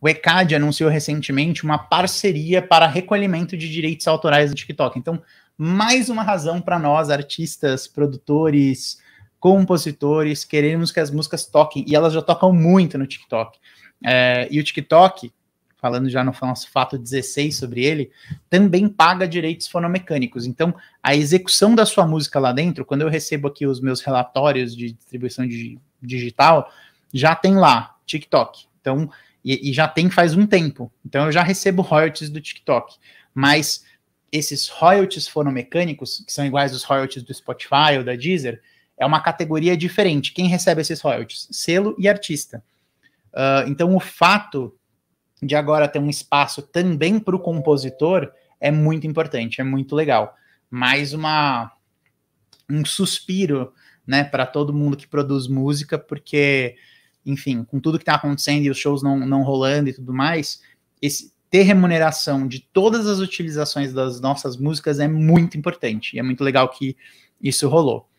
O ECAD anunciou recentemente uma parceria para recolhimento de direitos autorais do TikTok. Então, mais uma razão para nós, artistas, produtores, compositores, queremos que as músicas toquem. E elas já tocam muito no TikTok. É, e o TikTok, falando já no nosso fato 16 sobre ele, também paga direitos fonomecânicos. Então, a execução da sua música lá dentro, quando eu recebo aqui os meus relatórios de distribuição de digital, já tem lá TikTok. Então, e, e, já tem faz um tempo. Então eu já recebo royalties do TikTok. Mas esses royalties mecânicos que são iguais aos royalties do Spotify ou da Deezer, é uma categoria diferente. Quem recebe esses royalties? Selo e artista. Uh, então o fato de agora ter um espaço também para o compositor é muito importante, é muito legal. Mais uma um suspiro, né, para todo mundo que produz música, porque enfim, com tudo que está acontecendo e os shows não, não rolando e tudo mais, esse, ter remuneração de todas as utilizações das nossas músicas é muito importante. E é muito legal que isso rolou.